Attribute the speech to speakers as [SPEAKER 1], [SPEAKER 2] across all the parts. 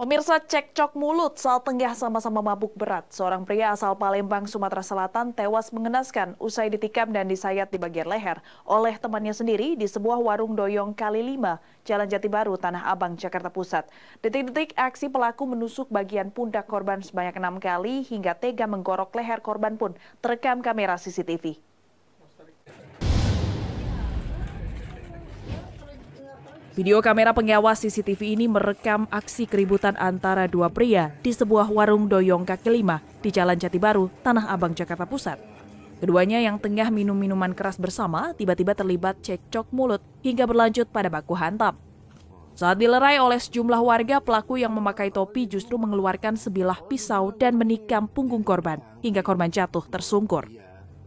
[SPEAKER 1] Pemirsa cekcok mulut saat tengah sama-sama mabuk berat. Seorang pria asal Palembang, Sumatera Selatan tewas mengenaskan usai ditikam dan disayat di bagian leher oleh temannya sendiri di sebuah warung doyong kali lima, Jalan Jati Baru, Tanah Abang, Jakarta Pusat. Detik-detik aksi pelaku menusuk bagian pundak korban sebanyak enam kali hingga tega menggorok leher korban pun terekam kamera CCTV. Video kamera pengawas CCTV ini merekam aksi keributan antara dua pria di sebuah warung doyong kaki lima di Jalan Jati Baru, Tanah Abang, Jakarta Pusat. Keduanya yang tengah minum minuman keras bersama tiba-tiba terlibat cekcok mulut hingga berlanjut pada baku hantam. Saat dilerai oleh sejumlah warga, pelaku yang memakai topi justru mengeluarkan sebilah pisau dan menikam punggung korban hingga korban jatuh tersungkur.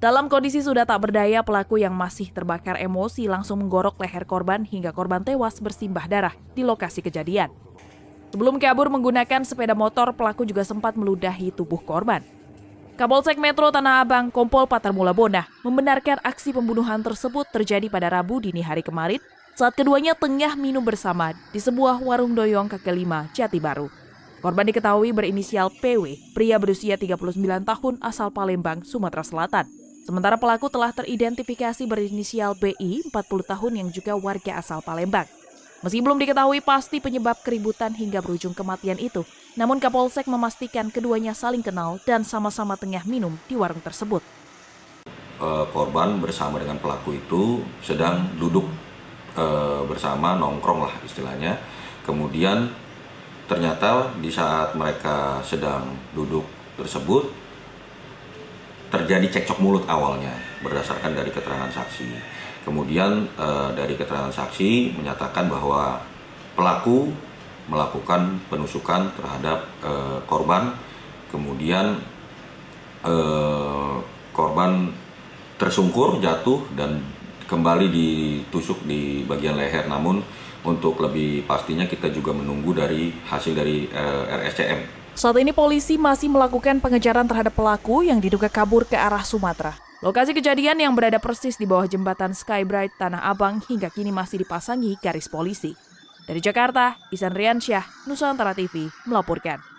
[SPEAKER 1] Dalam kondisi sudah tak berdaya, pelaku yang masih terbakar emosi langsung menggorok leher korban hingga korban tewas bersimbah darah di lokasi kejadian. Sebelum kabur menggunakan sepeda motor, pelaku juga sempat meludahi tubuh korban. Kapolsek Metro Tanah Abang, Kompol Patarmula Bona, membenarkan aksi pembunuhan tersebut terjadi pada Rabu dini hari kemarin saat keduanya tengah minum bersama di sebuah warung doyong kaki lima Jati Baru. Korban diketahui berinisial PW, pria berusia 39 tahun asal Palembang, Sumatera Selatan. Sementara pelaku telah teridentifikasi berinisial BI 40 tahun yang juga warga asal Palembang. Meski belum diketahui pasti penyebab keributan hingga berujung kematian itu, namun Kapolsek memastikan keduanya saling kenal dan sama-sama tengah minum di warung tersebut.
[SPEAKER 2] Eh, korban bersama dengan pelaku itu sedang duduk eh, bersama nongkrong lah istilahnya. Kemudian ternyata di saat mereka sedang duduk tersebut terjadi cekcok mulut awalnya berdasarkan dari keterangan saksi. Kemudian eh, dari keterangan saksi menyatakan bahwa pelaku melakukan penusukan terhadap eh, korban, kemudian eh, korban tersungkur jatuh dan kembali ditusuk di bagian leher. Namun untuk lebih pastinya kita juga menunggu dari hasil dari eh, RSCM
[SPEAKER 1] saat ini polisi masih melakukan pengejaran terhadap pelaku yang diduga kabur ke arah Sumatera. Lokasi kejadian yang berada persis di bawah jembatan Skybright Tanah Abang hingga kini masih dipasangi garis polisi. Dari Jakarta, Isan Riansyah, Nusantara TV, melaporkan.